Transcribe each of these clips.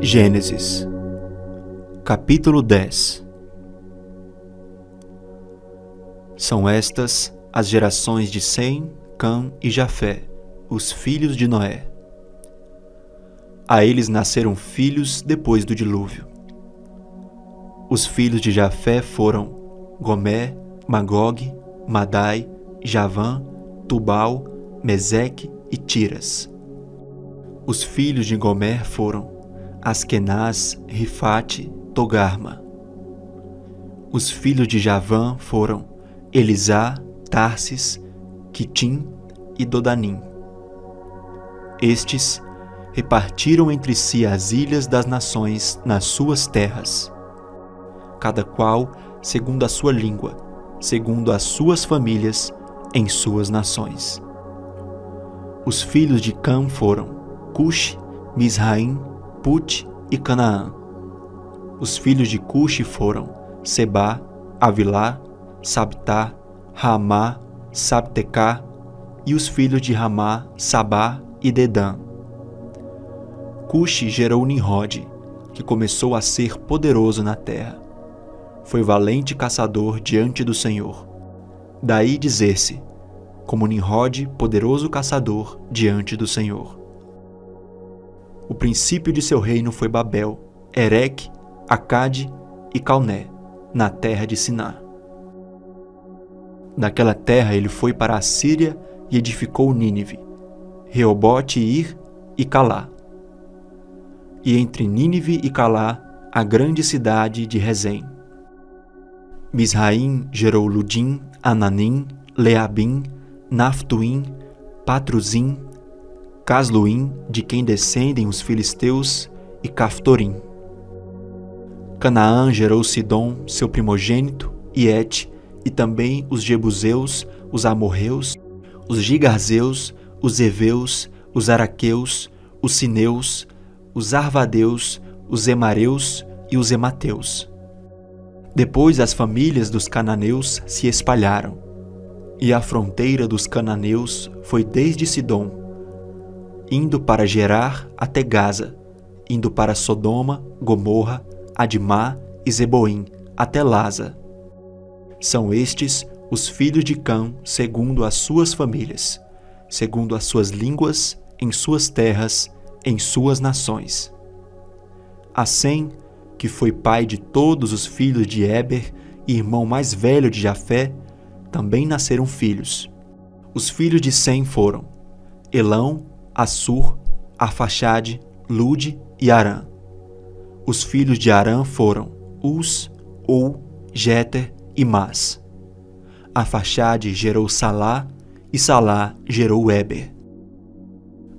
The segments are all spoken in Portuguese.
Gênesis, capítulo 10 São estas as gerações de Sem, Cã e Jafé, os filhos de Noé. A eles nasceram filhos depois do dilúvio. Os filhos de Jafé foram Gomé, Magog, Madai, Javã, Tubal, Meseque e Tiras. Os filhos de Gomer foram Askenaz, Rifate, Togarma. Os filhos de Javã foram Elisá, Tarsis, Quitim e Dodanim. Estes repartiram entre si as ilhas das nações nas suas terras, cada qual segundo a sua língua, segundo as suas famílias, em suas nações. Os filhos de Cam foram Cush, Misraim, Put e Canaã. Os filhos de Cush foram Seba, Avilá, Sabtá, Ramá, Sabtecá, e os filhos de Ramá, Sabá e Dedã. Cush gerou Nimrod, que começou a ser poderoso na terra. Foi valente caçador diante do Senhor. Daí dizer-se, como Nimrod, poderoso caçador diante do Senhor. O princípio de seu reino foi Babel, Erec, Acade e Calné, na terra de Siná. Daquela terra ele foi para a Síria e edificou Nínive, Reobote, Ir e Calá. E entre Nínive e Calá, a grande cidade de Rezém. Misraim gerou Ludim, Ananim, Leabim, Naftuim, Patruzim Casluim, de quem descendem os filisteus, e Caftorim. Canaã gerou Sidom, seu primogênito, e Et, e também os Jebuseus, os Amorreus, os Gigarzeus, os Eveus, os Araqueus, os Sineus, os Arvadeus, os Emareus e os Emateus. Depois as famílias dos cananeus se espalharam, e a fronteira dos cananeus foi desde Sidom indo para Gerar até Gaza, indo para Sodoma, Gomorra, Admá e Zeboim, até Laza. São estes os filhos de Cão segundo as suas famílias, segundo as suas línguas, em suas terras, em suas nações. A Sem, que foi pai de todos os filhos de Eber e irmão mais velho de Jafé, também nasceram filhos. Os filhos de Sem foram Elão Assur, Arfaxade, Lude e Arã. Os filhos de Arã foram Us, Ou, Jeter e Mas. Arfaxade gerou Salá e Salá gerou Eber.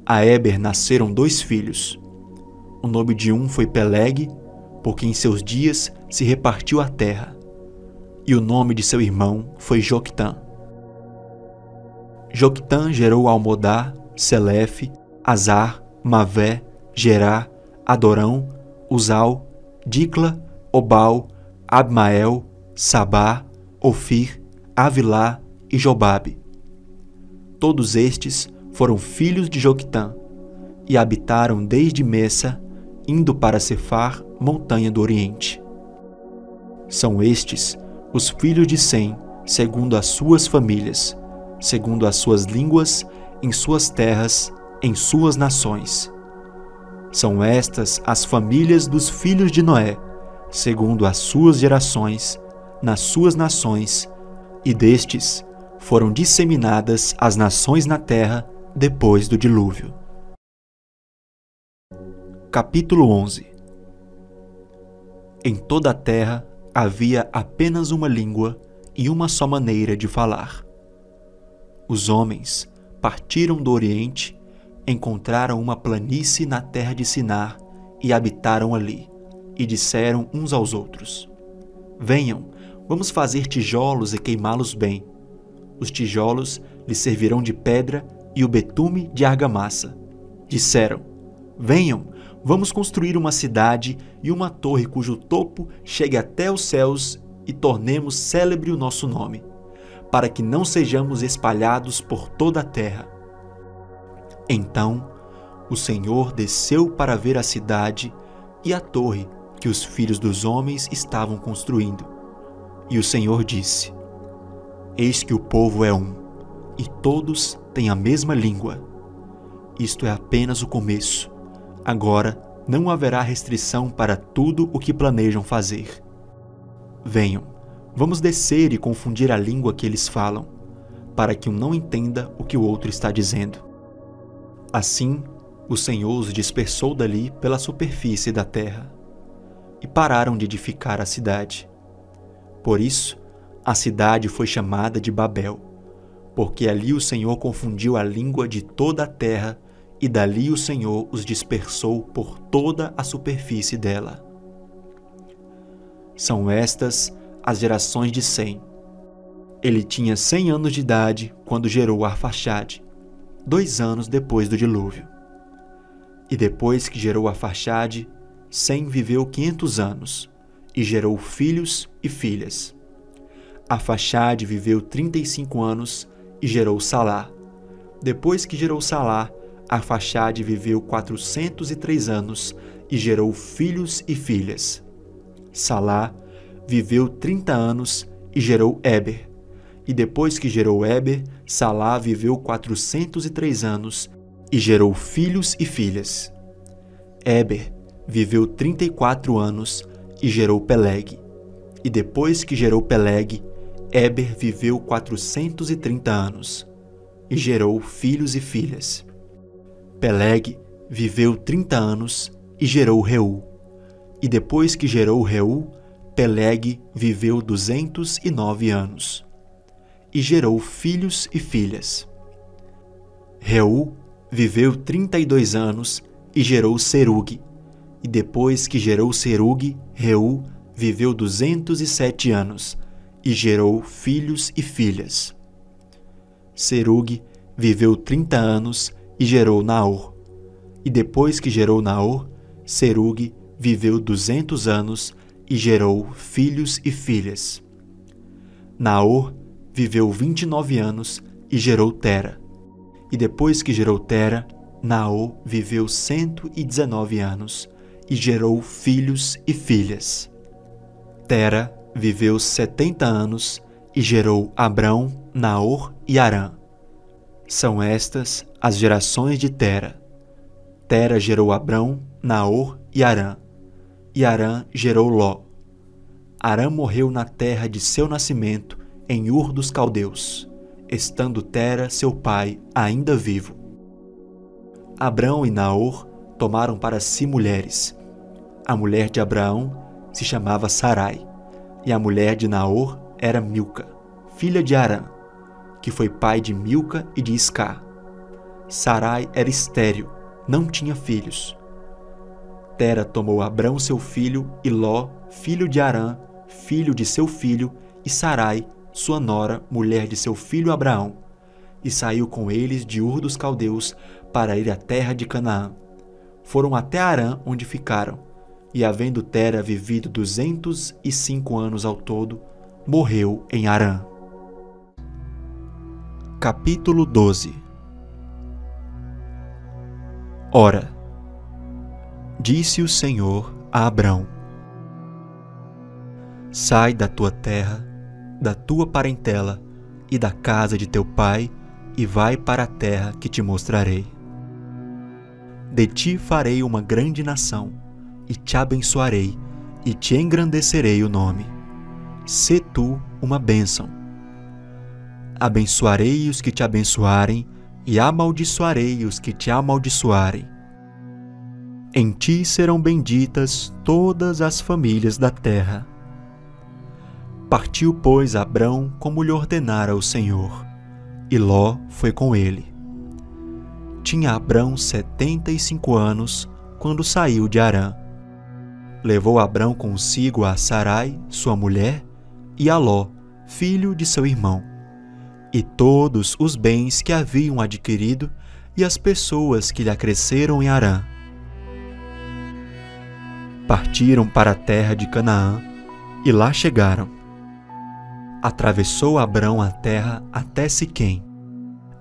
A Eber nasceram dois filhos. O nome de um foi Peleg, porque em seus dias se repartiu a terra. E o nome de seu irmão foi Joctã. Joctã gerou Almodá Selef, Azar, Mavé, Gerá, Adorão, Uzal, Dicla, Obal, Abmael, Sabá, Ofir, Avilá e Jobabe. Todos estes foram filhos de Joquitã e habitaram desde Messa, indo para Cefar, montanha do Oriente. São estes os filhos de Sem, segundo as suas famílias, segundo as suas línguas em suas terras, em suas nações. São estas as famílias dos filhos de Noé, segundo as suas gerações, nas suas nações, e destes foram disseminadas as nações na terra depois do dilúvio. Capítulo 11 Em toda a terra havia apenas uma língua e uma só maneira de falar. Os homens partiram do Oriente, encontraram uma planície na terra de Sinar e habitaram ali, e disseram uns aos outros: Venham, vamos fazer tijolos e queimá-los bem. Os tijolos lhes servirão de pedra e o betume de argamassa. Disseram: Venham, vamos construir uma cidade e uma torre cujo topo chegue até os céus e tornemos célebre o nosso nome para que não sejamos espalhados por toda a terra. Então o Senhor desceu para ver a cidade e a torre que os filhos dos homens estavam construindo. E o Senhor disse: Eis que o povo é um, e todos têm a mesma língua. Isto é apenas o começo. Agora não haverá restrição para tudo o que planejam fazer. Venham Vamos descer e confundir a língua que eles falam, para que um não entenda o que o outro está dizendo. Assim, o Senhor os dispersou dali pela superfície da terra, e pararam de edificar a cidade. Por isso, a cidade foi chamada de Babel, porque ali o Senhor confundiu a língua de toda a terra, e dali o Senhor os dispersou por toda a superfície dela. São estas as gerações de Sem. Ele tinha 100 anos de idade quando gerou Arfaxade, dois anos depois do dilúvio. E depois que gerou Arfaxade, Sem viveu 500 anos e gerou filhos e filhas. Arfaxade viveu 35 anos e gerou Salá. Depois que gerou Salá, Arfaxade viveu 403 anos e gerou filhos e filhas. Salá viveu 30 anos e gerou Eber. E depois que gerou Eber, Salá viveu 403 anos e gerou filhos e filhas. Eber viveu 34 anos e gerou Peleg. E depois que gerou Peleg, Eber viveu 430 anos e gerou filhos e filhas. Peleg viveu 30 anos e gerou Reu. E depois que gerou Reu, Peleg viveu 209 anos e gerou filhos e filhas. Reu viveu 32 anos e gerou Serug. E depois que gerou Serug, Reu viveu 207 anos e gerou filhos e filhas. Serug viveu 30 anos e gerou Naor. E depois que gerou Naor, Serug viveu 200 anos e gerou filhos e filhas. Naor viveu 29 anos e gerou Tera. E depois que gerou Tera, Naor viveu 119 anos e gerou filhos e filhas. Tera viveu 70 anos e gerou Abrão, Naor e Arã. São estas as gerações de Tera. Tera gerou Abrão, Naor e Arã e Arã gerou Ló. Arã morreu na terra de seu nascimento, em Ur dos Caldeus, estando Tera, seu pai, ainda vivo. Abrão e Naor tomaram para si mulheres. A mulher de Abraão se chamava Sarai, e a mulher de Naor era Milca, filha de Arã, que foi pai de Milca e de Iscar. Sarai era estéril, não tinha filhos. Tera tomou Abrão seu filho, e Ló, filho de Arã, filho de seu filho, e Sarai, sua nora, mulher de seu filho Abraão, e saiu com eles de Ur dos Caldeus para ir à terra de Canaã. Foram até Arã, onde ficaram, e havendo Tera vivido duzentos e cinco anos ao todo, morreu em Arã. Capítulo 12 Ora, disse o Senhor a Abrão: Sai da tua terra, da tua parentela e da casa de teu pai, e vai para a terra que te mostrarei. De ti farei uma grande nação, e te abençoarei, e te engrandecerei o nome. Sê tu uma bênção. Abençoarei os que te abençoarem, e amaldiçoarei os que te amaldiçoarem em ti serão benditas todas as famílias da terra. Partiu, pois, Abrão como lhe ordenara o Senhor, e Ló foi com ele. Tinha Abrão setenta e cinco anos quando saiu de Arã. Levou Abrão consigo a Sarai, sua mulher, e a Ló, filho de seu irmão, e todos os bens que haviam adquirido e as pessoas que lhe acresceram em Arã partiram para a terra de Canaã e lá chegaram. Atravessou Abrão a terra até Siquém,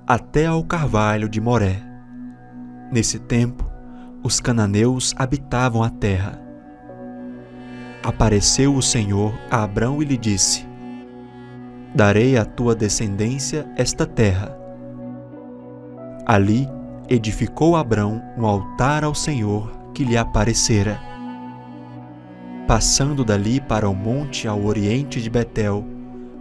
até ao carvalho de Moré. Nesse tempo, os cananeus habitavam a terra. Apareceu o Senhor a Abrão e lhe disse: Darei à tua descendência esta terra. Ali edificou Abrão um altar ao Senhor que lhe aparecera passando dali para o monte ao oriente de Betel,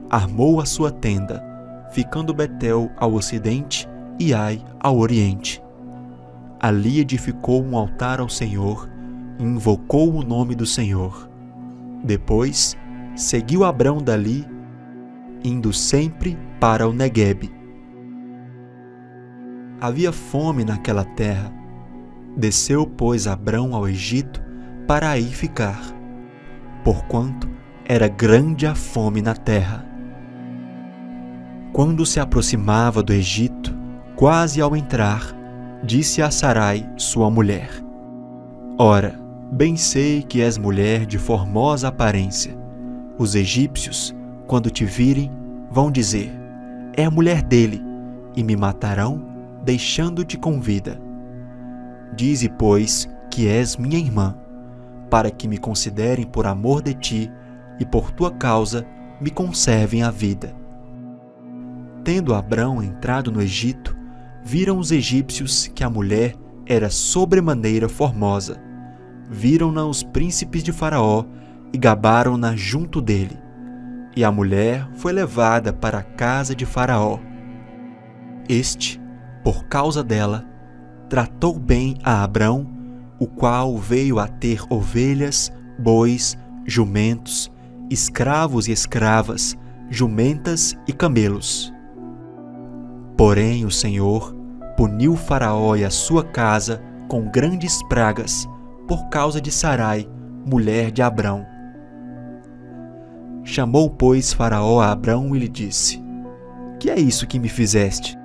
armou a sua tenda, ficando Betel ao ocidente e Ai ao oriente. Ali edificou um altar ao Senhor e invocou o nome do Senhor. Depois, seguiu Abrão dali, indo sempre para o Neguebe. Havia fome naquela terra. Desceu, pois, Abrão ao Egito para aí ficar porquanto era grande a fome na terra. Quando se aproximava do Egito, quase ao entrar, disse a Sarai, sua mulher: Ora, bem sei que és mulher de formosa aparência. Os egípcios, quando te virem, vão dizer: É a mulher dele, e me matarão, deixando-te com vida. Dize, pois, que és minha irmã, para que me considerem por amor de ti e por tua causa me conservem a vida. Tendo Abrão entrado no Egito, viram os egípcios que a mulher era sobremaneira formosa. Viram-na os príncipes de Faraó e gabaram-na junto dele. E a mulher foi levada para a casa de Faraó. Este, por causa dela, tratou bem a Abrão o qual veio a ter ovelhas, bois, jumentos, escravos e escravas, jumentas e camelos. Porém, o Senhor puniu Faraó e a sua casa com grandes pragas por causa de Sarai, mulher de Abrão. Chamou, pois, Faraó a Abrão e lhe disse: Que é isso que me fizeste?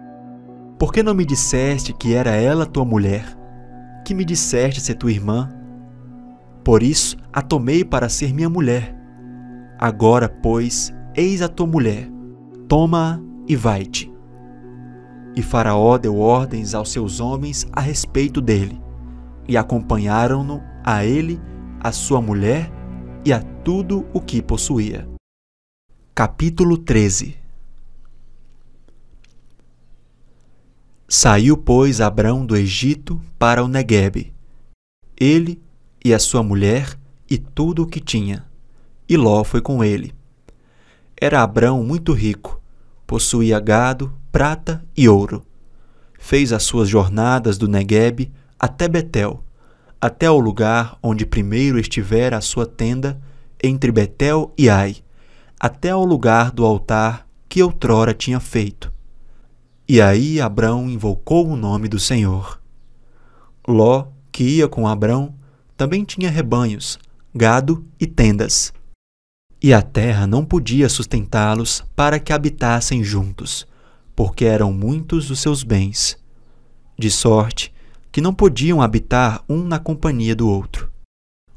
Por que não me disseste que era ela tua mulher que me disseste ser tua irmã. Por isso a tomei para ser minha mulher. Agora, pois, eis a tua mulher. Toma-a e vai-te. E Faraó deu ordens aos seus homens a respeito dele, e acompanharam-no a ele, a sua mulher e a tudo o que possuía. Capítulo 13 Saiu, pois, Abrão do Egito para o Neguebe, ele e a sua mulher e tudo o que tinha, e Ló foi com ele. Era Abrão muito rico, possuía gado, prata e ouro. Fez as suas jornadas do Neguebe até Betel, até o lugar onde primeiro estivera a sua tenda, entre Betel e Ai, até ao lugar do altar que outrora tinha feito e aí Abrão invocou o nome do Senhor. Ló, que ia com Abrão, também tinha rebanhos, gado e tendas. E a terra não podia sustentá-los para que habitassem juntos, porque eram muitos os seus bens. De sorte que não podiam habitar um na companhia do outro.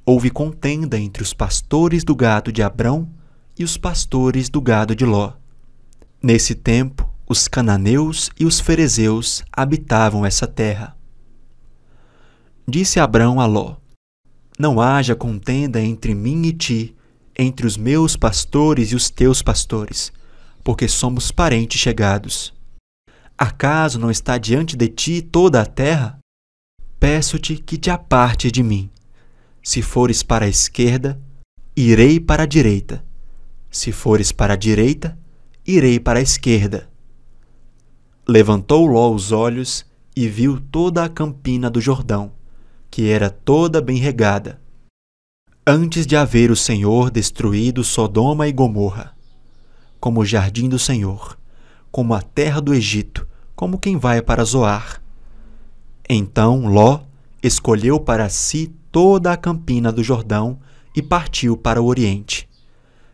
Houve contenda entre os pastores do gado de Abrão e os pastores do gado de Ló. Nesse tempo, os cananeus e os ferezeus habitavam essa terra. Disse Abrão a Ló: Não haja contenda entre mim e ti, entre os meus pastores e os teus pastores, porque somos parentes chegados. Acaso não está diante de ti toda a terra? Peço-te que te aparte de mim. Se fores para a esquerda, irei para a direita. Se fores para a direita, irei para a esquerda. Levantou Ló os olhos e viu toda a campina do Jordão, que era toda bem regada, antes de haver o Senhor destruído Sodoma e Gomorra, como o jardim do Senhor, como a terra do Egito, como quem vai para Zoar. Então Ló escolheu para si toda a campina do Jordão e partiu para o Oriente.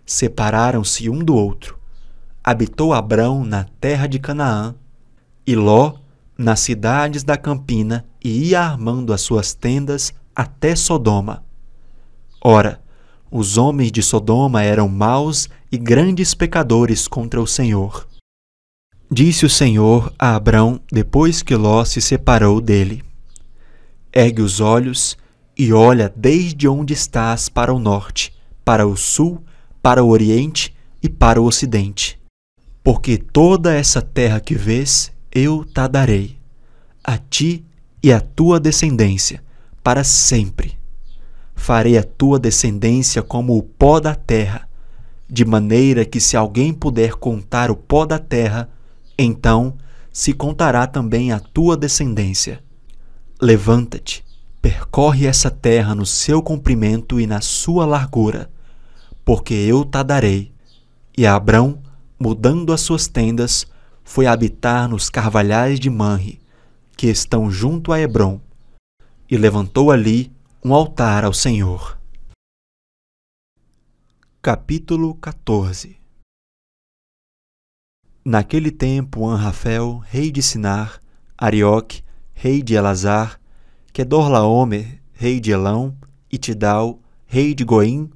Separaram-se um do outro. Habitou Abrão na terra de Canaã e Ló, nas cidades da campina, e ia armando as suas tendas até Sodoma. Ora, os homens de Sodoma eram maus e grandes pecadores contra o Senhor. Disse o Senhor a Abrão depois que Ló se separou dele: Ergue os olhos e olha desde onde estás para o norte, para o sul, para o oriente e para o ocidente. Porque toda essa terra que vês eu te darei, a ti e à tua descendência, para sempre. Farei a tua descendência como o pó da terra, de maneira que se alguém puder contar o pó da terra, então se contará também a tua descendência. Levanta-te, percorre essa terra no seu comprimento e na sua largura, porque eu te darei. E Abrão, mudando as suas tendas, foi habitar nos carvalhais de Manre, que estão junto a Hebron, e levantou ali um altar ao Senhor. Capítulo 14 Naquele tempo, Anrafel, rei de Sinar, Arioque, rei de Elazar, Kedorlaomer, rei de Elão, e Tidal, rei de Goim,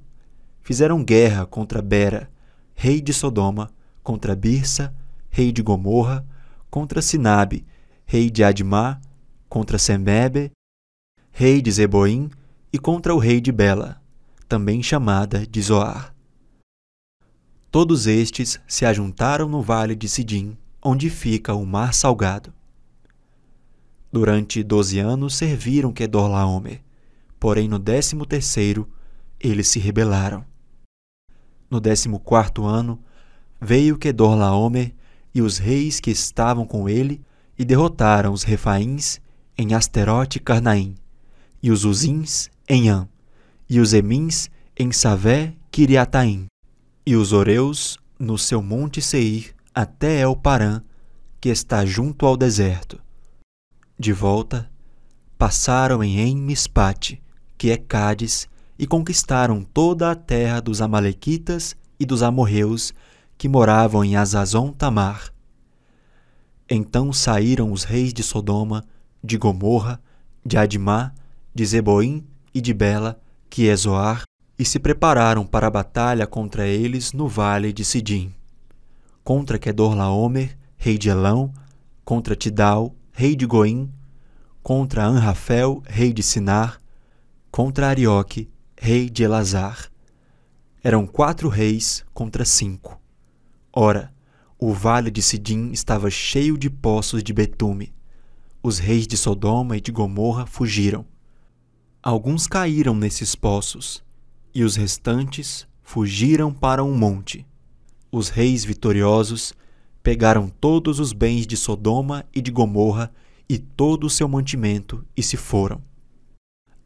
fizeram guerra contra Bera, rei de Sodoma, contra Birsa, rei de Gomorra, contra Sinabe, rei de Admá, contra Semebe, rei de Zeboim, e contra o rei de Bela, também chamada de Zoar. Todos estes se ajuntaram no vale de Sidim, onde fica o mar salgado. Durante doze anos serviram Kedorlaomer, porém no décimo terceiro eles se rebelaram. No décimo quarto ano veio Kedorlaomer e os reis que estavam com ele, e derrotaram os refaíns em Asterote Carnaim, e os uzins em Am, e os emins em Savé Kiriataim, e os oreus no seu monte Seir até El Paran, que está junto ao deserto. De volta, passaram em Em-Mispate, que é Cádiz, e conquistaram toda a terra dos Amalequitas e dos Amorreus que moravam em Azazon Tamar. Então saíram os reis de Sodoma, de Gomorra, de Admá, de Zeboim e de Bela, que é Zoar, e se prepararam para a batalha contra eles no vale de Sidim. Contra Kedorlaomer, rei de Elão, contra Tidal, rei de Goim, contra Anrafel, rei de Sinar, contra Arioque, rei de Elazar. Eram quatro reis contra cinco. Ora, o vale de Sidim estava cheio de poços de betume. Os reis de Sodoma e de Gomorra fugiram. Alguns caíram nesses poços, e os restantes fugiram para um monte. Os reis vitoriosos pegaram todos os bens de Sodoma e de Gomorra e todo o seu mantimento e se foram.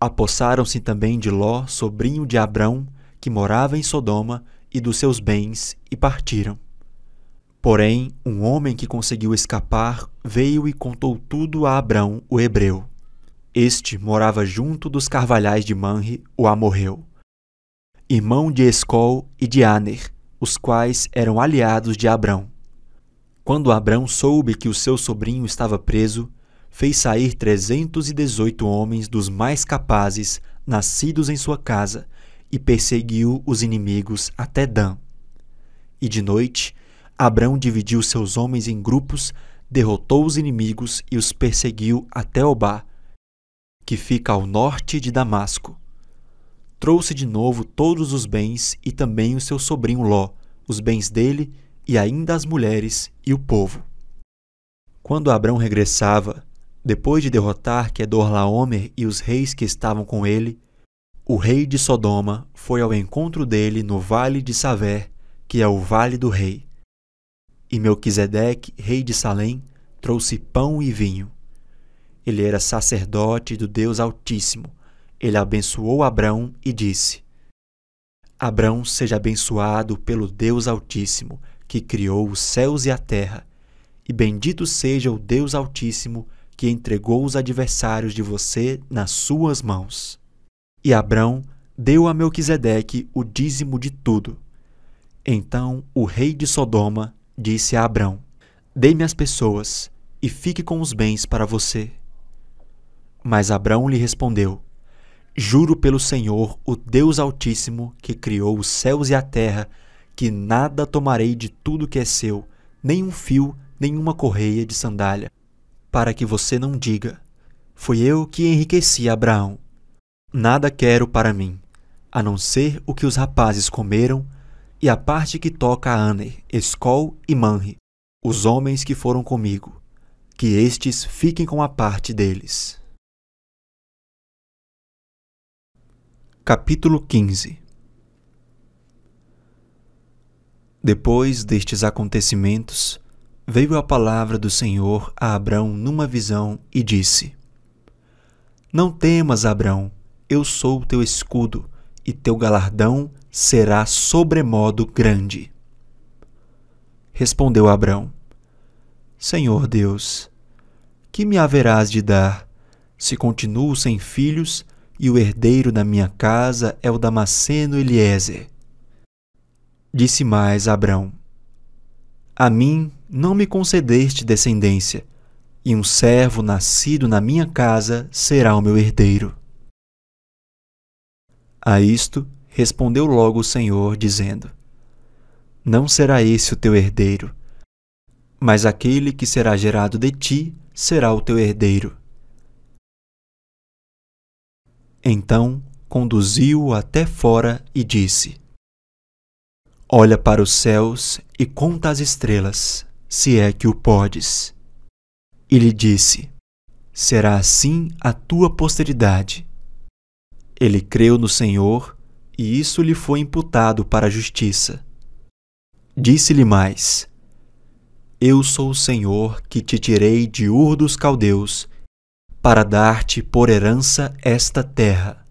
Apossaram-se também de Ló, sobrinho de Abrão, que morava em Sodoma, e dos seus bens, e partiram. Porém, um homem que conseguiu escapar veio e contou tudo a Abrão, o hebreu. Este morava junto dos carvalhais de Manre, o amorreu, irmão de Escol e de Aner, os quais eram aliados de Abrão. Quando Abrão soube que o seu sobrinho estava preso, fez sair trezentos e dezoito homens dos mais capazes, nascidos em sua casa, e perseguiu os inimigos até Dan. E de noite, Abrão dividiu seus homens em grupos, derrotou os inimigos e os perseguiu até Obá, que fica ao norte de Damasco. Trouxe de novo todos os bens e também o seu sobrinho Ló, os bens dele e ainda as mulheres e o povo. Quando Abrão regressava, depois de derrotar Kedorlaomer e os reis que estavam com ele, o rei de Sodoma foi ao encontro dele no vale de Saver, que é o vale do rei. E Melquisedeque, rei de Salém, trouxe pão e vinho. Ele era sacerdote do Deus Altíssimo. Ele abençoou Abrão e disse: Abrão seja abençoado pelo Deus Altíssimo, que criou os céus e a terra. E bendito seja o Deus Altíssimo, que entregou os adversários de você nas suas mãos. E Abrão deu a Melquisedeque o dízimo de tudo. Então o rei de Sodoma disse a Abrão: Dê-me as pessoas e fique com os bens para você. Mas Abrão lhe respondeu: Juro pelo Senhor, o Deus Altíssimo, que criou os céus e a terra, que nada tomarei de tudo que é seu, nem um fio, nem uma correia de sandália, para que você não diga: Fui eu que enriqueci Abraão. Nada quero para mim, a não ser o que os rapazes comeram e a parte que toca a Aner, Escol e Manre, os homens que foram comigo, que estes fiquem com a parte deles. Capítulo 15 Depois destes acontecimentos, veio a palavra do Senhor a Abrão numa visão e disse: Não temas, Abrão, eu sou o teu escudo, e teu galardão será sobremodo grande. Respondeu Abrão: Senhor Deus, que me haverás de dar, se continuo sem filhos e o herdeiro da minha casa é o Damasceno Eliezer? Disse mais Abrão: A mim não me concedeste descendência, e um servo nascido na minha casa será o meu herdeiro. A isto, Respondeu logo o Senhor, dizendo: Não será esse o teu herdeiro, mas aquele que será gerado de ti será o teu herdeiro. Então conduziu-o até fora e disse: Olha para os céus e conta as estrelas, se é que o podes. E lhe disse: Será assim a tua posteridade. Ele creu no Senhor e isso lhe foi imputado para a justiça. Disse-lhe mais: Eu sou o Senhor que te tirei de Ur dos Caldeus para dar-te por herança esta terra.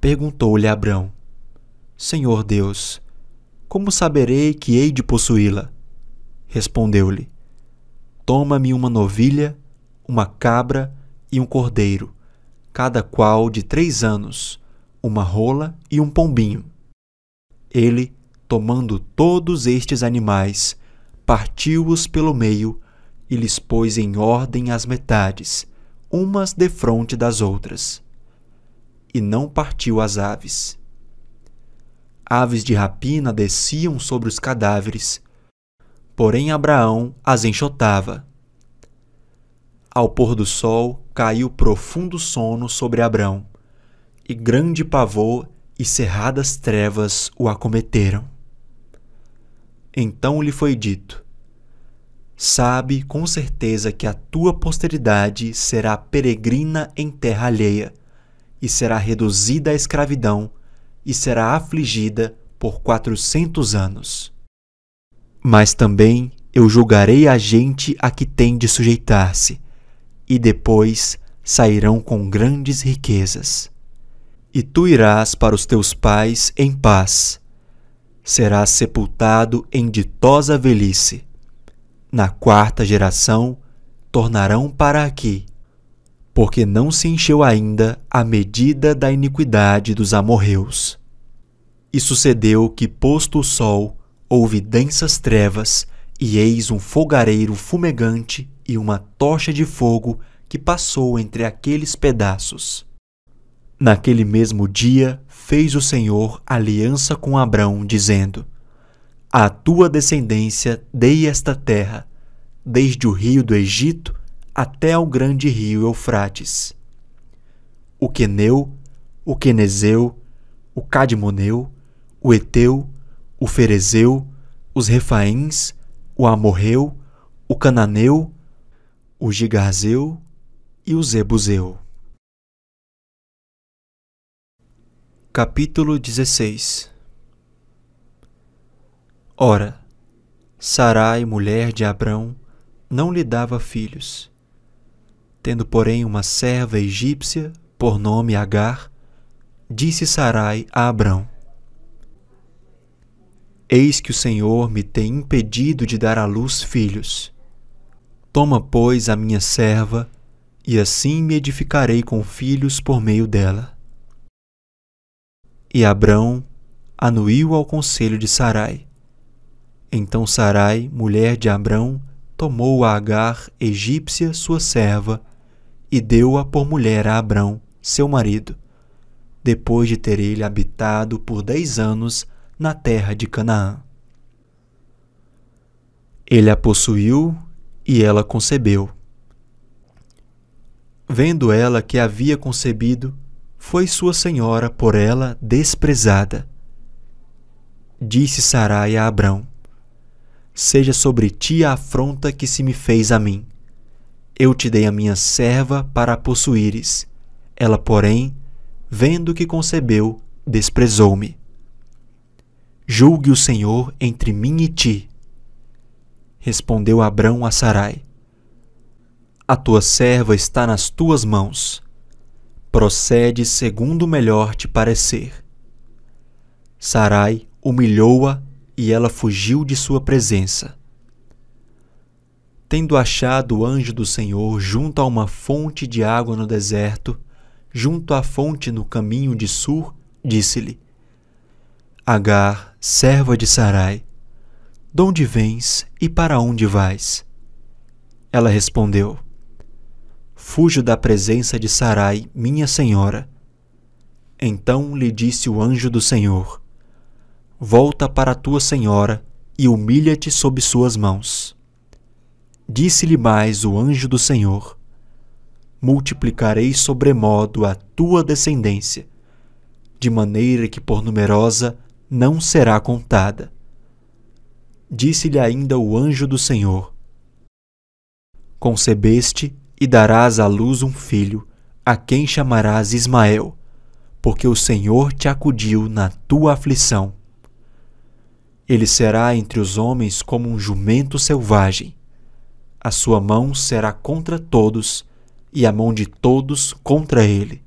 Perguntou-lhe Abrão: Senhor Deus, como saberei que hei de possuí-la? Respondeu-lhe: Toma-me uma novilha, uma cabra e um cordeiro, cada qual de três anos uma rola e um pombinho. Ele, tomando todos estes animais, partiu-os pelo meio e lhes pôs em ordem as metades, umas defronte das outras. E não partiu as aves. Aves de rapina desciam sobre os cadáveres, porém Abraão as enxotava. Ao pôr do sol caiu profundo sono sobre Abraão e grande pavor e cerradas trevas o acometeram. Então lhe foi dito: Sabe com certeza que a tua posteridade será peregrina em terra alheia, e será reduzida à escravidão, e será afligida por quatrocentos anos. Mas também eu julgarei a gente a que tem de sujeitar-se, e depois sairão com grandes riquezas e tu irás para os teus pais em paz. Serás sepultado em ditosa velhice. Na quarta geração tornarão para aqui, porque não se encheu ainda a medida da iniquidade dos amorreus. E sucedeu que, posto o sol, houve densas trevas, e eis um fogareiro fumegante e uma tocha de fogo que passou entre aqueles pedaços Naquele mesmo dia fez o Senhor aliança com Abrão, dizendo: A tua descendência dei esta terra, desde o rio do Egito até ao grande rio Eufrates. O Queneu, o Quenezeu, o Cadmoneu, o Eteu, o Ferezeu, os Refaíns, o Amorreu, o Cananeu, o Gigazeu e o Zebuzeu. Capítulo 16 Ora, Sarai, mulher de Abrão, não lhe dava filhos. Tendo, porém, uma serva egípcia, por nome Agar, disse Sarai a Abrão: Eis que o Senhor me tem impedido de dar à luz filhos. Toma, pois, a minha serva, e assim me edificarei com filhos por meio dela. E Abrão anuiu ao conselho de Sarai. Então Sarai, mulher de Abrão, tomou a Agar, egípcia, sua serva, e deu-a por mulher a Abrão, seu marido, depois de ter ele habitado por dez anos na terra de Canaã. Ele a possuiu e ela concebeu. Vendo ela que havia concebido, foi sua senhora por ela desprezada. Disse Sarai a Abrão: Seja sobre ti a afronta que se me fez a mim. Eu te dei a minha serva para a possuíres. Ela, porém, vendo que concebeu, desprezou-me. Julgue o Senhor entre mim e ti. Respondeu Abrão a Sarai: A tua serva está nas tuas mãos procede segundo melhor te parecer. Sarai humilhou-a e ela fugiu de sua presença. Tendo achado o anjo do Senhor junto a uma fonte de água no deserto, junto à fonte no caminho de Sur, disse-lhe: Agar, serva de Sarai, de onde vens e para onde vais? Ela respondeu: fujo da presença de Sarai, minha senhora. Então lhe disse o anjo do Senhor: Volta para tua senhora e humilha-te sob suas mãos. Disse-lhe mais o anjo do Senhor: Multiplicarei sobremodo a tua descendência, de maneira que por numerosa não será contada. Disse-lhe ainda o anjo do Senhor: Concebeste e darás à luz um filho, a quem chamarás Ismael, porque o Senhor te acudiu na tua aflição. Ele será entre os homens como um jumento selvagem. A sua mão será contra todos, e a mão de todos contra ele.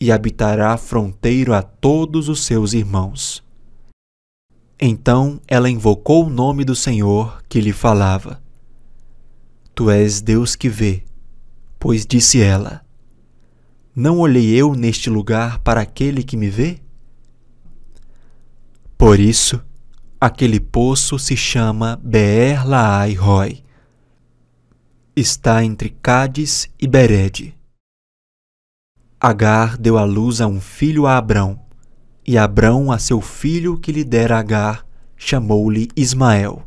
E habitará fronteiro a todos os seus irmãos. Então ela invocou o nome do Senhor que lhe falava Tu és Deus que vê. Pois disse ela: Não olhei eu neste lugar para aquele que me vê? Por isso, aquele poço se chama Beer Laai Roy. Está entre Cádiz e Berede. Agar deu à luz a um filho a Abrão, e Abrão a seu filho que lhe dera Agar, chamou-lhe Ismael.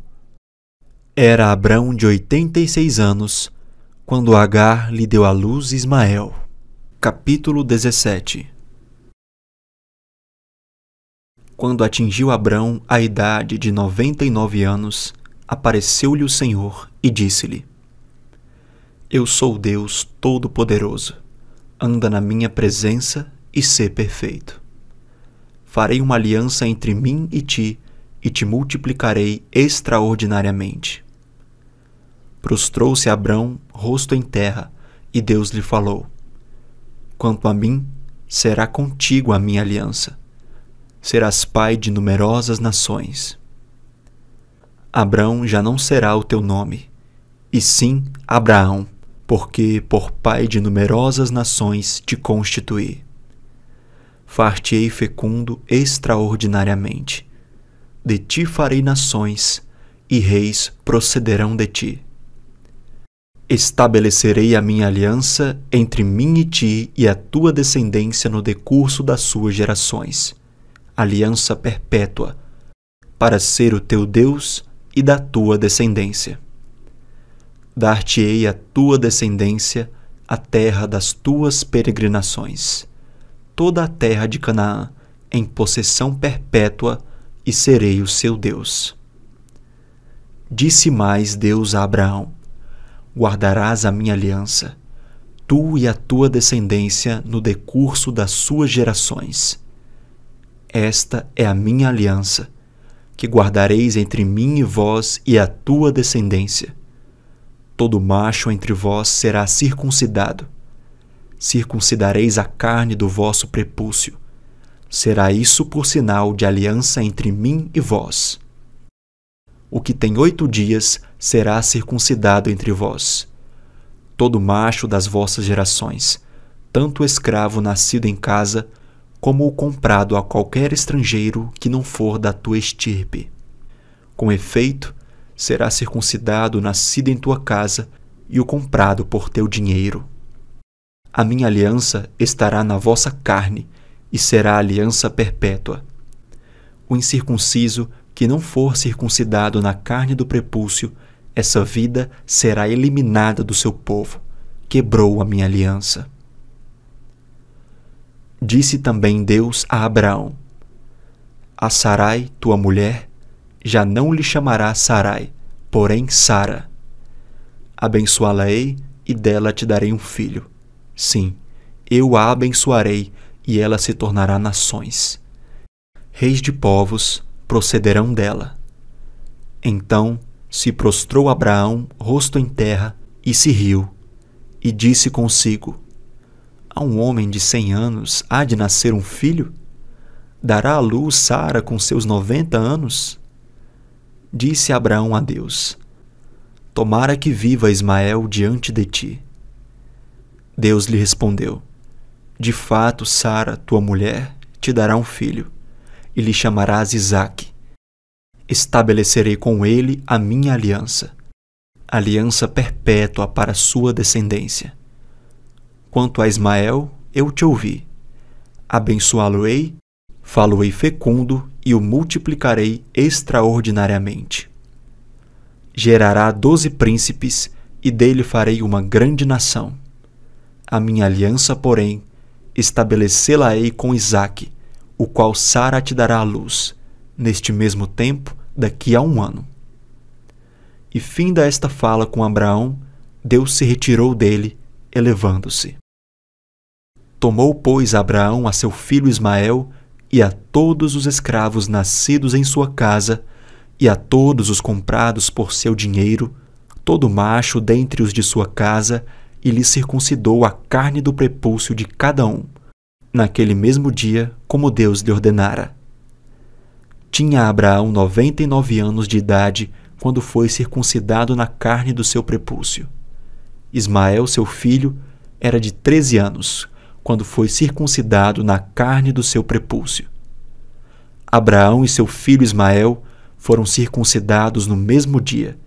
Era Abrão de 86 anos quando Agar lhe deu à luz Ismael. Capítulo 17 Quando atingiu Abrão a idade de 99 anos, apareceu-lhe o Senhor e disse-lhe: Eu sou Deus Todo-Poderoso. Anda na minha presença e sê perfeito. Farei uma aliança entre mim e ti e te multiplicarei extraordinariamente Prostrou-se Abrão, rosto em terra, e Deus lhe falou: Quanto a mim, será contigo a minha aliança. Serás pai de numerosas nações. Abrão já não será o teu nome, e sim Abraão, porque por pai de numerosas nações te constituí. Far-te-ei fecundo extraordinariamente. De ti farei nações, e reis procederão de ti. Estabelecerei a minha aliança entre mim e ti e a tua descendência no decurso das suas gerações, aliança perpétua, para ser o teu Deus e da tua descendência. Dar-te-ei a tua descendência a terra das tuas peregrinações, toda a terra de Canaã, em possessão perpétua, e serei o seu Deus. Disse mais Deus a Abraão: guardarás a minha aliança, tu e a tua descendência no decurso das suas gerações. Esta é a minha aliança, que guardareis entre mim e vós e a tua descendência. Todo macho entre vós será circuncidado. Circuncidareis a carne do vosso prepúcio. Será isso por sinal de aliança entre mim e vós o que tem oito dias será circuncidado entre vós. Todo macho das vossas gerações, tanto o escravo nascido em casa, como o comprado a qualquer estrangeiro que não for da tua estirpe. Com efeito, será circuncidado o nascido em tua casa e o comprado por teu dinheiro. A minha aliança estará na vossa carne e será aliança perpétua. O incircunciso que não for circuncidado na carne do prepúcio, essa vida será eliminada do seu povo. Quebrou a minha aliança. Disse também Deus a Abraão: A Sarai, tua mulher, já não lhe chamará Sarai, porém Sara. Abençoá-la-ei e dela te darei um filho. Sim, eu a abençoarei e ela se tornará nações. Reis de povos procederão dela. Então se prostrou Abraão, rosto em terra, e se riu, e disse consigo: A um homem de cem anos há de nascer um filho? Dará à luz Sara com seus noventa anos? Disse Abraão a Deus: Tomara que viva Ismael diante de ti. Deus lhe respondeu: De fato, Sara, tua mulher, te dará um filho e lhe chamarás Isaque. Estabelecerei com ele a minha aliança, aliança perpétua para sua descendência. Quanto a Ismael, eu te ouvi. Abençoá-lo-ei, falo-ei fecundo e o multiplicarei extraordinariamente. Gerará doze príncipes e dele farei uma grande nação. A minha aliança, porém, estabelecê-la-ei com Isaque, o qual Sara te dará à luz, neste mesmo tempo, daqui a um ano. E finda esta fala com Abraão, Deus se retirou dele, elevando-se. Tomou, pois, Abraão a seu filho Ismael e a todos os escravos nascidos em sua casa, e a todos os comprados por seu dinheiro, todo macho dentre os de sua casa, e lhe circuncidou a carne do prepúcio de cada um naquele mesmo dia, como Deus lhe ordenara. Tinha Abraão noventa e nove anos de idade quando foi circuncidado na carne do seu prepúcio. Ismael, seu filho, era de treze anos quando foi circuncidado na carne do seu prepúcio. Abraão e seu filho Ismael foram circuncidados no mesmo dia,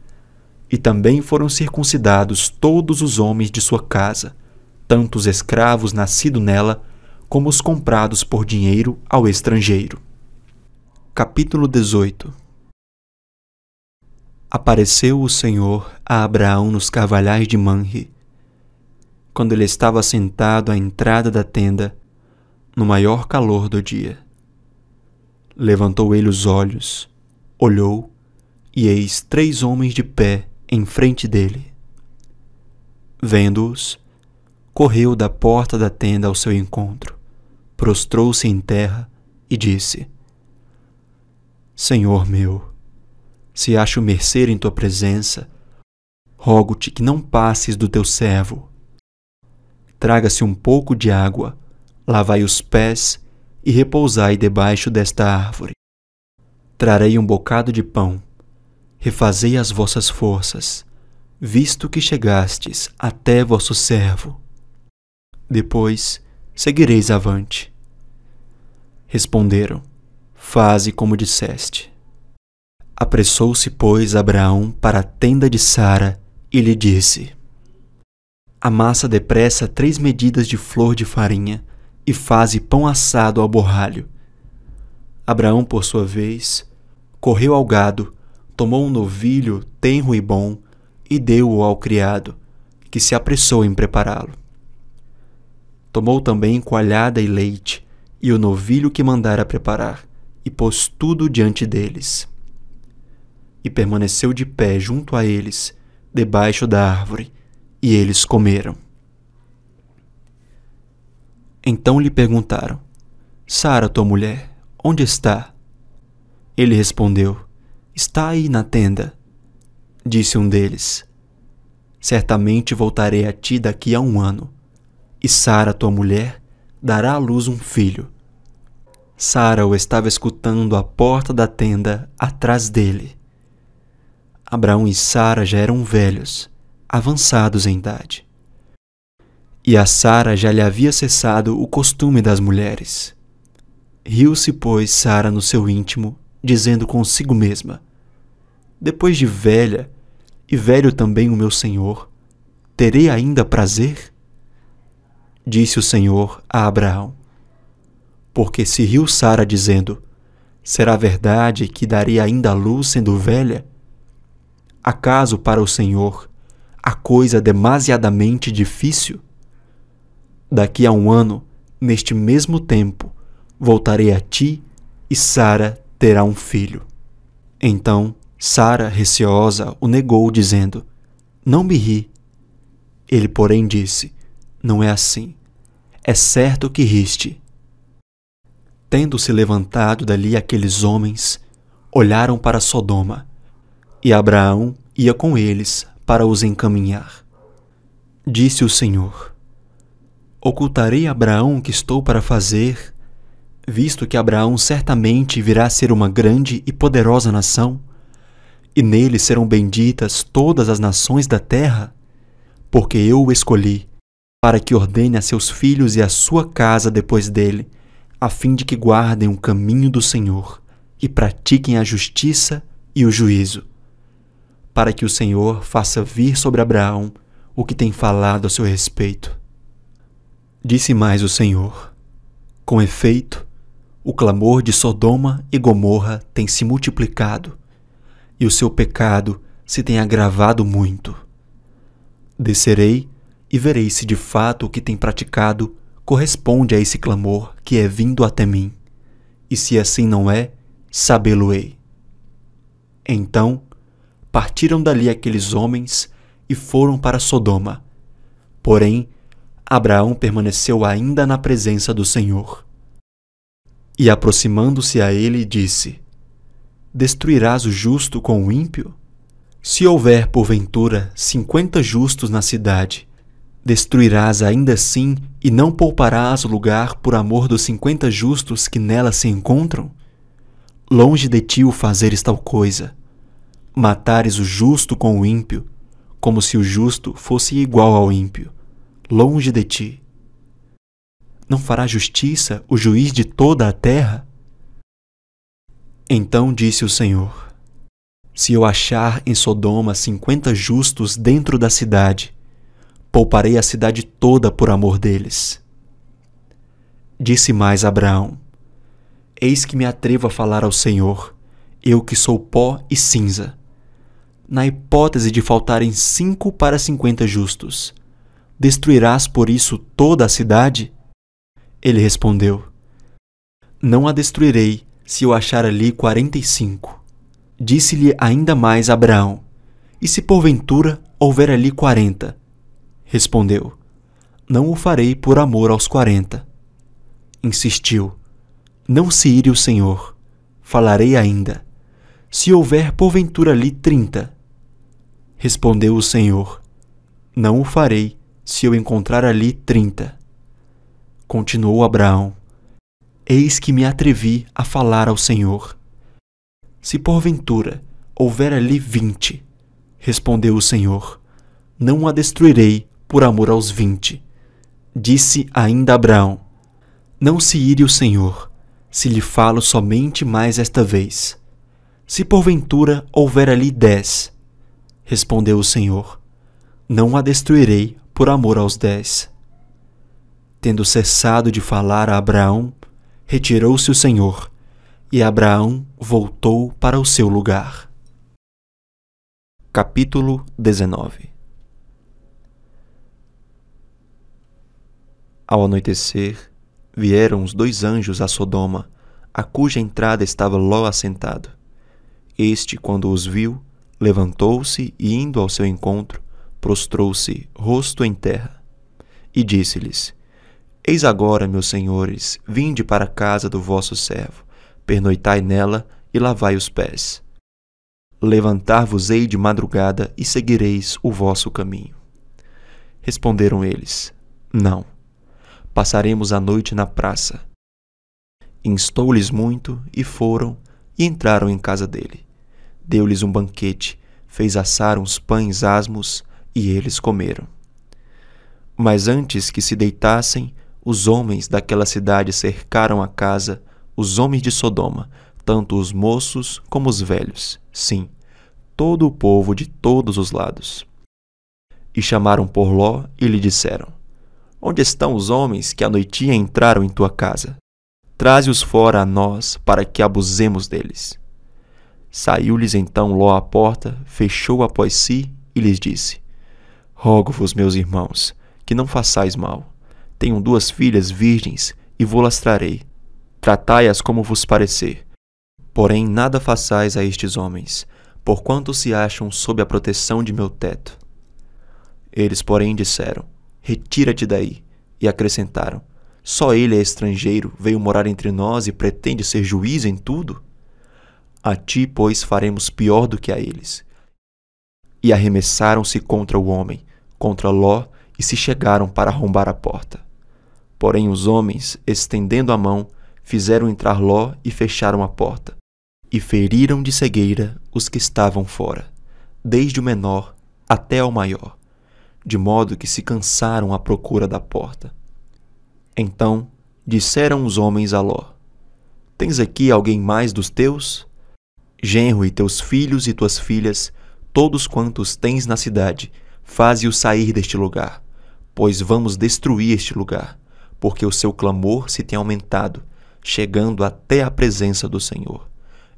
e também foram circuncidados todos os homens de sua casa, tanto os escravos nascidos nela como os comprados por dinheiro ao estrangeiro. Capítulo 18 Apareceu o Senhor a Abraão nos carvalhais de Manre, quando ele estava sentado à entrada da tenda, no maior calor do dia. Levantou ele os olhos, olhou, e eis três homens de pé em frente dele. Vendo-os, correu da porta da tenda ao seu encontro prostrou-se em terra e disse: Senhor meu, se acho mercê em tua presença, rogo-te que não passes do teu servo. Traga-se um pouco de água, lavai os pés e repousai debaixo desta árvore. Trarei um bocado de pão, refazei as vossas forças, visto que chegastes até vosso servo. Depois seguireis avante. Responderam: Faze como disseste. Apressou-se, pois, Abraão para a tenda de Sara e lhe disse: Amassa depressa três medidas de flor de farinha e faze pão assado ao borralho. Abraão, por sua vez, correu ao gado, tomou um novilho tenro e bom e deu-o ao criado, que se apressou em prepará-lo. Tomou também coalhada e leite e o novilho que mandara preparar, e pôs tudo diante deles. E permaneceu de pé junto a eles, debaixo da árvore, e eles comeram. Então lhe perguntaram: Sara, tua mulher, onde está? Ele respondeu: Está aí na tenda. Disse um deles: Certamente voltarei a ti daqui a um ano, e Sara, tua mulher, dará à luz um filho. Sara o estava escutando à porta da tenda, atrás dele. Abraão e Sara já eram velhos, avançados em idade. E a Sara já lhe havia cessado o costume das mulheres. Riu-se, pois, Sara no seu íntimo, dizendo consigo mesma: Depois de velha, e velho também o meu senhor, terei ainda prazer? disse o Senhor a Abraão. Porque se riu Sara, dizendo: Será verdade que daria ainda luz sendo velha? Acaso para o Senhor a coisa é demasiadamente difícil? Daqui a um ano, neste mesmo tempo, voltarei a ti e Sara terá um filho. Então Sara, receosa, o negou, dizendo: Não me ri. Ele, porém, disse: Não é assim é certo que riste. Tendo-se levantado dali aqueles homens, olharam para Sodoma, e Abraão ia com eles para os encaminhar. Disse o Senhor: Ocultarei a Abraão o que estou para fazer, visto que Abraão certamente virá a ser uma grande e poderosa nação, e nele serão benditas todas as nações da terra, porque eu o escolhi para que ordene a seus filhos e a sua casa depois dele, a fim de que guardem o caminho do Senhor e pratiquem a justiça e o juízo, para que o Senhor faça vir sobre Abraão o que tem falado a seu respeito. Disse mais o Senhor: Com efeito, o clamor de Sodoma e Gomorra tem se multiplicado, e o seu pecado se tem agravado muito. Descerei e verei se de fato o que tem praticado corresponde a esse clamor que é vindo até mim. E se assim não é, sabê-lo-ei. Então partiram dali aqueles homens e foram para Sodoma. Porém, Abraão permaneceu ainda na presença do Senhor. E aproximando-se a ele, disse: Destruirás o justo com o ímpio? Se houver, porventura, cinquenta justos na cidade, Destruirás ainda assim e não pouparás o lugar por amor dos cinquenta justos que nela se encontram? Longe de ti o fazeres tal coisa. Matares o justo com o ímpio, como se o justo fosse igual ao ímpio. Longe de ti. Não fará justiça o juiz de toda a terra? Então disse o Senhor: Se eu achar em Sodoma cinquenta justos dentro da cidade, Pouparei a cidade toda por amor deles. Disse mais Abraão: Eis que me atrevo a falar ao Senhor, eu que sou pó e cinza. Na hipótese de faltarem cinco para cinquenta justos, destruirás por isso toda a cidade? Ele respondeu: Não a destruirei se eu achar ali quarenta e cinco. Disse-lhe ainda mais Abraão: E se porventura houver ali quarenta, Respondeu: Não o farei por amor aos quarenta. Insistiu: Não se ire o Senhor, falarei ainda. Se houver porventura ali trinta. Respondeu o Senhor: Não o farei se eu encontrar ali trinta. Continuou Abraão: Eis que me atrevi a falar ao Senhor. Se porventura houver ali vinte, respondeu o Senhor, não a destruirei por amor aos vinte. Disse ainda Abraão: Não se ire o Senhor, se lhe falo somente mais esta vez. Se porventura houver ali dez. Respondeu o Senhor: Não a destruirei por amor aos dez. Tendo cessado de falar a Abraão, retirou-se o Senhor, e Abraão voltou para o seu lugar. Capítulo 19 Ao anoitecer, vieram os dois anjos a Sodoma, a cuja entrada estava Ló assentado. Este, quando os viu, levantou-se e, indo ao seu encontro, prostrou-se, rosto em terra, e disse-lhes: Eis agora, meus senhores, vinde para a casa do vosso servo, pernoitai nela e lavai os pés. Levantar-vos-ei de madrugada e seguireis o vosso caminho. Responderam eles: Não Passaremos a noite na praça. Instou-lhes muito, e foram, e entraram em casa dele. Deu-lhes um banquete, fez assar uns pães asmos, e eles comeram. Mas antes que se deitassem, os homens daquela cidade cercaram a casa, os homens de Sodoma, tanto os moços como os velhos, sim, todo o povo de todos os lados. E chamaram por Ló e lhe disseram: Onde estão os homens que à noitinha entraram em tua casa? Traze-os fora a nós, para que abusemos deles. Saiu-lhes então Ló à porta, fechou-a após si e lhes disse: Rogo-vos, meus irmãos, que não façais mal. Tenho duas filhas virgens e vou lastrarei. Tratai-as como vos parecer. Porém, nada façais a estes homens, porquanto se acham sob a proteção de meu teto. Eles, porém, disseram: Retira-te daí. E acrescentaram: Só ele é estrangeiro, veio morar entre nós e pretende ser juiz em tudo? A ti, pois, faremos pior do que a eles. E arremessaram-se contra o homem, contra Ló, e se chegaram para arrombar a porta. Porém, os homens, estendendo a mão, fizeram entrar Ló e fecharam a porta, e feriram de cegueira os que estavam fora, desde o menor até ao maior de modo que se cansaram à procura da porta. Então disseram os homens a Ló: Tens aqui alguém mais dos teus? Genro e teus filhos e tuas filhas, todos quantos tens na cidade, faze-os sair deste lugar, pois vamos destruir este lugar, porque o seu clamor se tem aumentado, chegando até a presença do Senhor,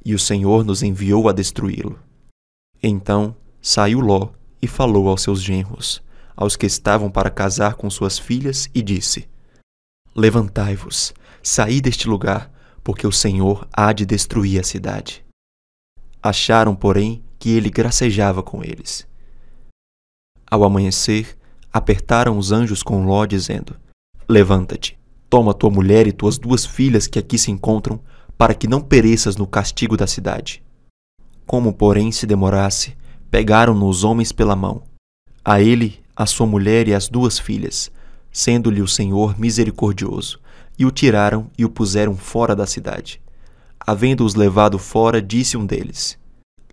e o Senhor nos enviou a destruí-lo. Então saiu Ló e falou aos seus genros: aos que estavam para casar com suas filhas e disse: Levantai-vos, saí deste lugar, porque o Senhor há de destruir a cidade. Acharam, porém, que ele gracejava com eles. Ao amanhecer, apertaram os anjos com Ló, dizendo: Levanta-te, toma tua mulher e tuas duas filhas que aqui se encontram, para que não pereças no castigo da cidade. Como, porém, se demorasse, pegaram-no os homens pela mão. A ele a sua mulher e as duas filhas, sendo-lhe o Senhor misericordioso, e o tiraram e o puseram fora da cidade. Havendo-os levado fora, disse um deles: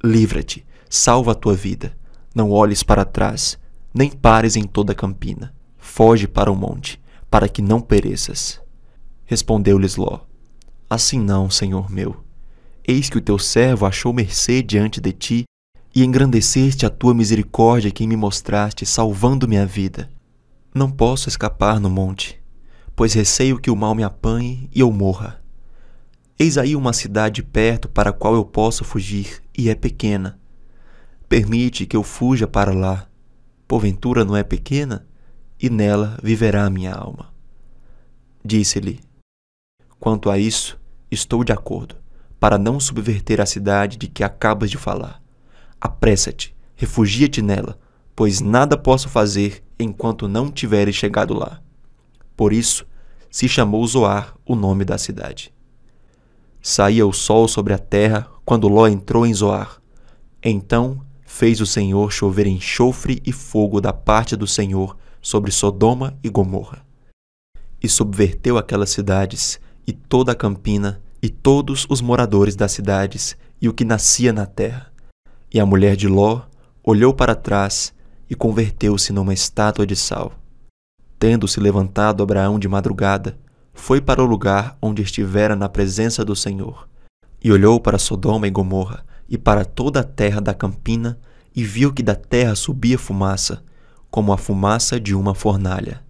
Livra-te, salva a tua vida, não olhes para trás, nem pares em toda a campina, foge para o monte, para que não pereças. Respondeu-lhes Ló: Assim não, senhor meu. Eis que o teu servo achou mercê diante de ti e engrandeceste a tua misericórdia que me mostraste, salvando minha vida. Não posso escapar no monte, pois receio que o mal me apanhe e eu morra. Eis aí uma cidade perto para a qual eu posso fugir, e é pequena. Permite que eu fuja para lá. Porventura não é pequena? E nela viverá a minha alma. Disse-lhe: Quanto a isso, estou de acordo, para não subverter a cidade de que acabas de falar. Apressa-te, refugia-te nela, pois nada posso fazer enquanto não tiveres chegado lá. Por isso se chamou Zoar o nome da cidade. Saía o sol sobre a terra quando Ló entrou em Zoar. Então fez o Senhor chover enxofre e fogo da parte do Senhor sobre Sodoma e Gomorra. E subverteu aquelas cidades, e toda a campina, e todos os moradores das cidades, e o que nascia na terra, e a mulher de Ló olhou para trás e converteu-se numa estátua de sal. Tendo-se levantado Abraão de madrugada, foi para o lugar onde estivera na presença do Senhor, e olhou para Sodoma e Gomorra, e para toda a terra da campina, e viu que da terra subia fumaça, como a fumaça de uma fornalha.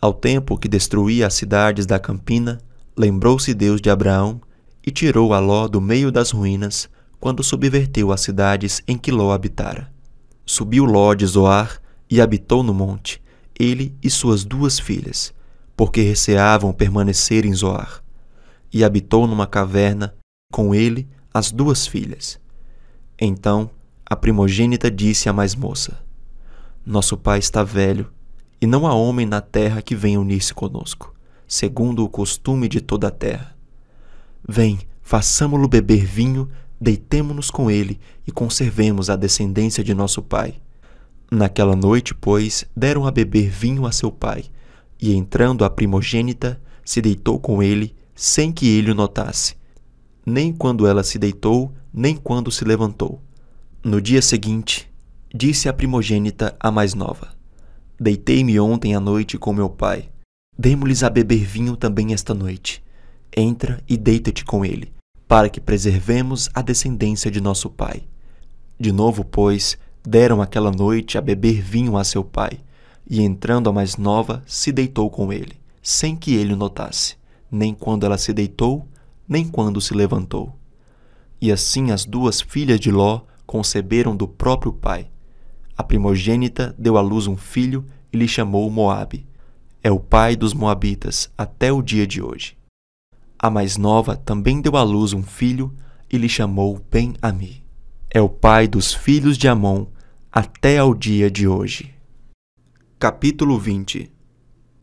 Ao tempo que destruía as cidades da campina, lembrou-se Deus de Abraão e tirou a Ló do meio das ruínas quando subverteu as cidades em que Ló habitara. Subiu Ló de Zoar e habitou no monte, ele e suas duas filhas, porque receavam permanecer em Zoar. E habitou numa caverna, com ele as duas filhas. Então a primogênita disse à mais moça: Nosso pai está velho, e não há homem na terra que venha unir-se conosco, segundo o costume de toda a terra. Vem, façamo-lo beber vinho deitemo-nos com ele e conservemos a descendência de nosso pai. Naquela noite, pois, deram a beber vinho a seu pai, e entrando a primogênita, se deitou com ele, sem que ele o notasse, nem quando ela se deitou, nem quando se levantou. No dia seguinte, disse a primogênita à mais nova: Deitei-me ontem à noite com meu pai. Demo-lhes a beber vinho também esta noite. Entra e deita-te com ele para que preservemos a descendência de nosso pai. De novo, pois, deram aquela noite a beber vinho a seu pai, e entrando a mais nova, se deitou com ele, sem que ele o notasse, nem quando ela se deitou, nem quando se levantou. E assim as duas filhas de Ló conceberam do próprio pai. A primogênita deu à luz um filho e lhe chamou Moabe. É o pai dos moabitas até o dia de hoje. A mais nova também deu à luz um filho e lhe chamou Ben-Ami. É o pai dos filhos de Amon até ao dia de hoje. Capítulo 20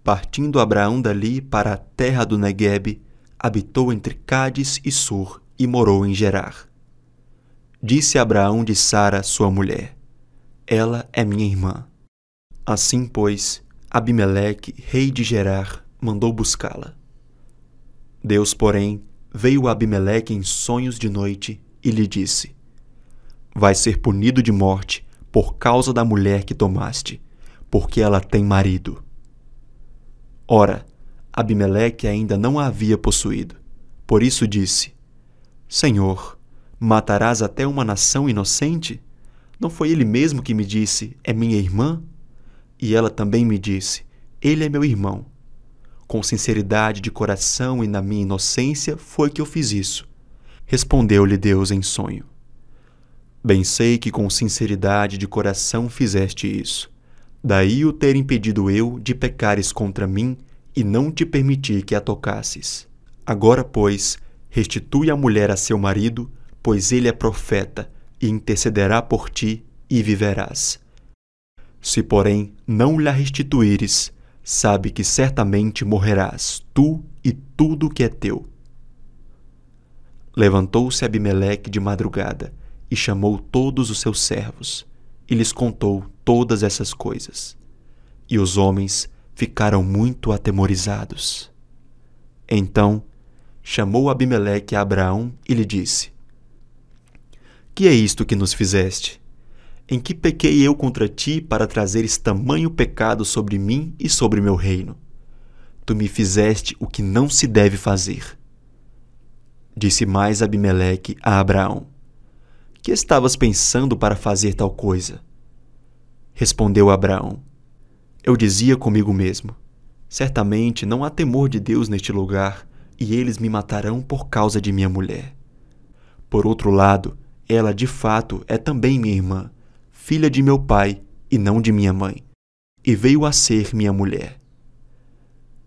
Partindo Abraão dali para a terra do Negueb, habitou entre Cádiz e Sur e morou em Gerar. Disse Abraão de Sara, sua mulher: Ela é minha irmã. Assim, pois, Abimeleque, rei de Gerar, mandou buscá-la. Deus, porém, veio a Abimeleque em sonhos de noite e lhe disse: Vai ser punido de morte por causa da mulher que tomaste, porque ela tem marido. Ora, Abimeleque ainda não a havia possuído. Por isso disse: Senhor, matarás até uma nação inocente? Não foi ele mesmo que me disse: É minha irmã? E ela também me disse: Ele é meu irmão. Com sinceridade de coração e na minha inocência foi que eu fiz isso. Respondeu-lhe Deus em sonho. Bem sei que com sinceridade de coração fizeste isso. Daí o ter impedido eu de pecares contra mim e não te permiti que a tocasses. Agora, pois, restitui a mulher a seu marido, pois ele é profeta, e intercederá por ti, e viverás. Se, porém, não lhe restituíres, sabe que certamente morrerás, tu e tudo que é teu. Levantou-se Abimeleque de madrugada e chamou todos os seus servos e lhes contou todas essas coisas. E os homens ficaram muito atemorizados. Então chamou Abimeleque a Abraão e lhe disse: Que é isto que nos fizeste? Em que pequei eu contra ti para trazeres tamanho pecado sobre mim e sobre meu reino? Tu me fizeste o que não se deve fazer. Disse mais Abimeleque a Abraão: Que estavas pensando para fazer tal coisa? Respondeu Abraão: Eu dizia comigo mesmo: Certamente não há temor de Deus neste lugar, e eles me matarão por causa de minha mulher. Por outro lado, ela de fato é também minha irmã filha de meu pai e não de minha mãe, e veio a ser minha mulher.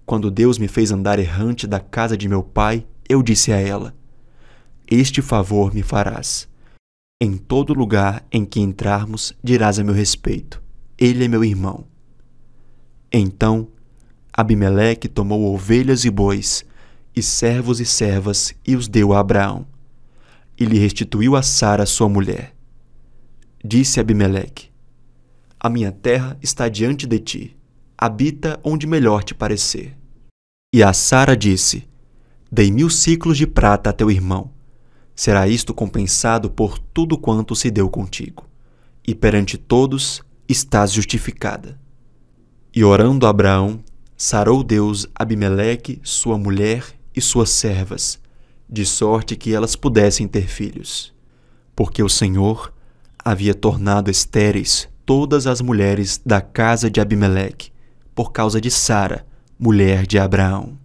Quando Deus me fez andar errante da casa de meu pai, eu disse a ela: Este favor me farás. Em todo lugar em que entrarmos, dirás a meu respeito: Ele é meu irmão. Então, Abimeleque tomou ovelhas e bois, e servos e servas, e os deu a Abraão. E lhe restituiu a Sara, sua mulher. Disse Abimeleque: A minha terra está diante de ti, habita onde melhor te parecer. E a Sara disse: Dei mil ciclos de prata a teu irmão. Será isto compensado por tudo quanto se deu contigo. E perante todos estás justificada. E orando Abraão, sarou Deus Abimeleque, sua mulher e suas servas, de sorte que elas pudessem ter filhos. Porque o Senhor havia tornado estéreis todas as mulheres da casa de Abimeleque, por causa de Sara, mulher de Abraão.